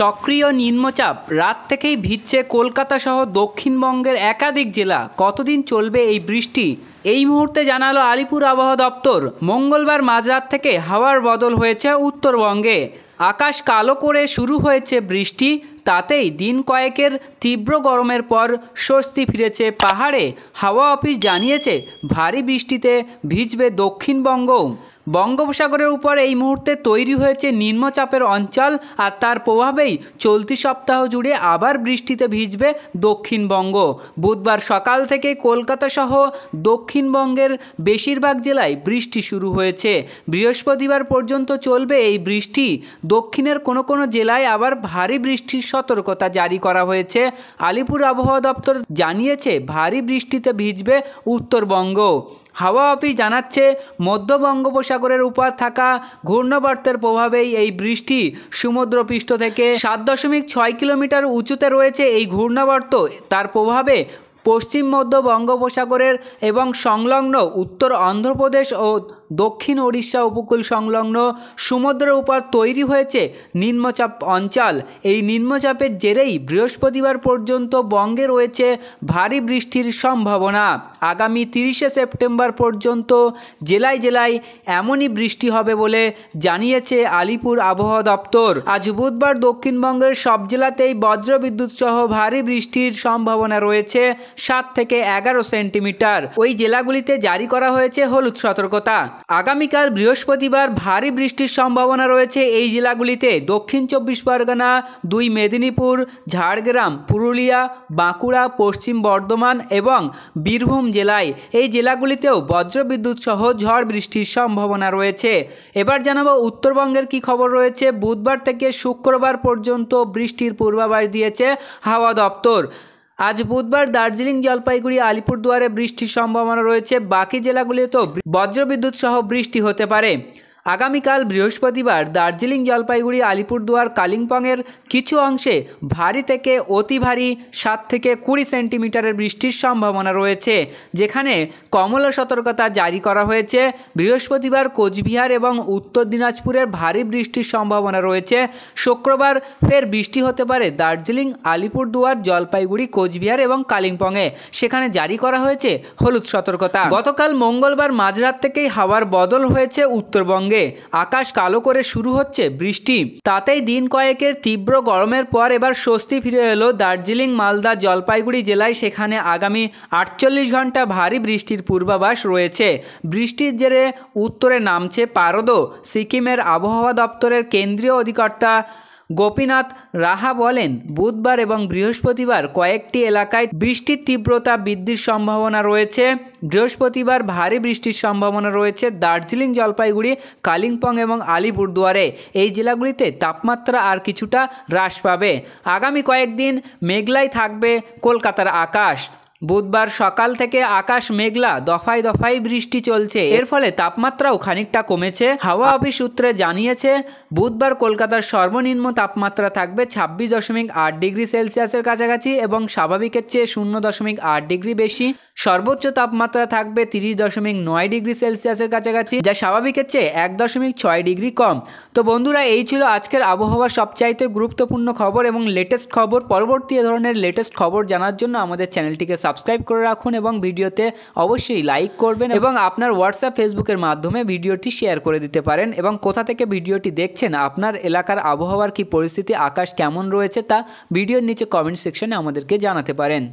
সক্রিয় নিম্নচাপ রাত থেকেই ভিজছে কলকাতা সহ দক্ষিণবঙ্গের একাধিক জেলা কতদিন চলবে এই বৃষ্টি এই মুহূর্তে জানালো আলিপুর আবহাওয়া দপ্তর মঙ্গলবার মাঝরাত থেকে হাওয়ার বদল হয়েছে উত্তরবঙ্গে আকাশ কালো করে শুরু হয়েছে বৃষ্টি তাতেই দিন কয়েকের তীব্র গরমের পর স্বস্তি ফিরেছে পাহাড়ে হাওয়া অফিস জানিয়েছে ভারী বৃষ্টিতে ভিজবে দক্ষিণবঙ্গও বঙ্গোপসাগরের উপর এই মুহূর্তে তৈরি হয়েছে নিম্নচাপের অঞ্চল আর তার প্রভাবেই চলতি সপ্তাহ জুড়ে আবার বৃষ্টিতে ভিজবে দক্ষিণবঙ্গ বুধবার সকাল থেকে কলকাতা সহ দক্ষিণবঙ্গের বেশিরভাগ জেলায় বৃষ্টি শুরু হয়েছে বৃহস্পতিবার পর্যন্ত চলবে এই বৃষ্টি দক্ষিণের কোনো কোনো জেলায় আবার ভারী বৃষ্টির সতর্কতা জারি করা হয়েছে আলিপুর আবহাওয়া দপ্তর জানিয়েছে ভারী বৃষ্টিতে ভিজবে উত্তরবঙ্গ হাওয়া অফিস জানাচ্ছে মধ্য বঙ্গোপসাগরের উপর থাকা ঘূর্ণবর্তের প্রভাবেই এই বৃষ্টি সমুদ্রপৃষ্ঠ থেকে সাত দশমিক ছয় কিলোমিটার উঁচুতে রয়েছে এই ঘূর্ণবর্ত তার প্রভাবে পশ্চিম মধ্য বঙ্গোপসাগরের এবং সংলগ্ন উত্তর অন্ধ্রপ্রদেশ ও দক্ষিণ ওড়িশা উপকূল সংলগ্ন সমুদ্রের উপর তৈরি হয়েছে নিম্নচাপ অঞ্চল এই নিম্নচাপের জেরেই বৃহস্পতিবার পর্যন্ত বঙ্গে রয়েছে ভারী বৃষ্টির সম্ভাবনা আগামী তিরিশে সেপ্টেম্বর পর্যন্ত জেলায় জেলায় এমনই বৃষ্টি হবে বলে জানিয়েছে আলিপুর আবহাওয়া দপ্তর আজ বুধবার দক্ষিণবঙ্গের সব জেলাতেই বজ্রবিদ্যুৎ সহ ভারী বৃষ্টির সম্ভাবনা রয়েছে সাত থেকে এগারো সেন্টিমিটার ওই জেলাগুলিতে জারি করা হয়েছে হলুদ সতর্কতা আগামীকাল বৃহস্পতিবার ভারী বৃষ্টির সম্ভাবনা রয়েছে এই জেলাগুলিতে দক্ষিণ চব্বিশ পরগনা দুই মেদিনীপুর ঝাড়গ্রাম পুরুলিয়া বাঁকুড়া পশ্চিম বর্ধমান এবং বীরভূম জেলায় এই জেলাগুলিতেও বজ্রবিদ্যুৎ সহ ঝড় বৃষ্টির সম্ভাবনা রয়েছে এবার জানাবো উত্তরবঙ্গের কি খবর রয়েছে বুধবার থেকে শুক্রবার পর্যন্ত বৃষ্টির পূর্বাভাস দিয়েছে হাওয়া দপ্তর আজ বুধবার দার্জিলিং জলপাইগুড়ি আলিপুরদুয়ারে বৃষ্টির সম্ভাবনা রয়েছে বাকি জেলাগুলিতেও বজ্রবিদ্যুৎ সহ বৃষ্টি হতে পারে আগামীকাল বৃহস্পতিবার দার্জিলিং জলপাইগুড়ি আলিপুরদুয়ার কালিম্পংয়ের কিছু অংশে ভারী থেকে অতি ভারী সাত থেকে কুড়ি সেন্টিমিটারের বৃষ্টির সম্ভাবনা রয়েছে যেখানে কমলা সতর্কতা জারি করা হয়েছে বৃহস্পতিবার কোচবিহার এবং উত্তর দিনাজপুরের ভারী বৃষ্টির সম্ভাবনা রয়েছে শুক্রবার ফের বৃষ্টি হতে পারে দার্জিলিং আলিপুরদুয়ার জলপাইগুড়ি কোচবিহার এবং কালিম্পংয়ে সেখানে জারি করা হয়েছে হলুদ সতর্কতা গতকাল মঙ্গলবার মাঝরাত থেকেই হাওয়ার বদল হয়েছে উত্তরবঙ্গে সঙ্গে আকাশ কালো করে শুরু হচ্ছে বৃষ্টি তাতেই দিন কয়েকের তীব্র গরমের পর এবার স্বস্তি ফিরে এলো দার্জিলিং মালদা জলপাইগুড়ি জেলায় সেখানে আগামী আটচল্লিশ ঘন্টা ভারী বৃষ্টির পূর্বাভাস রয়েছে বৃষ্টির জেরে উত্তরে নামছে পারদ সিকিমের আবহাওয়া দপ্তরের কেন্দ্রীয় অধিকর্তা গোপীনাথ রাহা বলেন বুধবার এবং বৃহস্পতিবার কয়েকটি এলাকায় বৃষ্টির তীব্রতা বৃদ্ধির সম্ভাবনা রয়েছে বৃহস্পতিবার ভারী বৃষ্টির সম্ভাবনা রয়েছে দার্জিলিং জলপাইগুড়ি কালিম্পং এবং আলিপুরদুয়ারে এই জেলাগুলিতে তাপমাত্রা আর কিছুটা হ্রাস পাবে আগামী কয়েকদিন মেঘলাই থাকবে কলকাতার আকাশ বুধবার সকাল থেকে আকাশ মেঘলা দফায় দফায় বৃষ্টি চলছে এর ফলে তাপমাত্রাও খানিকটা কমেছে হাওয়া অফিস সূত্রে জানিয়েছে বুধবার কলকাতার সর্বনিম্ন তাপমাত্রা থাকবে ছাব্বিশ দশমিক আট ডিগ্রি সেলসিয়াসের কাছাকাছি এবং স্বাভাবিকের চেয়ে শূন্য দশমিক আট ডিগ্রি বেশি সর্বোচ্চ তাপমাত্রা থাকবে তিরিশ দশমিক নয় ডিগ্রি সেলসিয়াসের কাছাকাছি যা স্বাভাবিকের চেয়ে এক দশমিক ছয় ডিগ্রি কম তো বন্ধুরা এই ছিল আজকের আবহাওয়ার সবচাইতে গুরুত্বপূর্ণ খবর এবং লেটেস্ট খবর পরবর্তী ধরনের লেটেস্ট খবর জানার জন্য আমাদের চ্যানেলটিকে সাবস্ক্রাইব সাবস্ক্রাইব করে রাখুন এবং ভিডিওতে অবশ্যই লাইক করবেন এবং আপনার হোয়াটসঅ্যাপ ফেসবুকের মাধ্যমে ভিডিওটি শেয়ার করে দিতে পারেন এবং কোথা থেকে ভিডিওটি দেখছেন আপনার এলাকার আবহাওয়ার কি পরিস্থিতি আকাশ কেমন রয়েছে তা ভিডিওর নিচে কমেন্ট সেকশনে আমাদেরকে জানাতে পারেন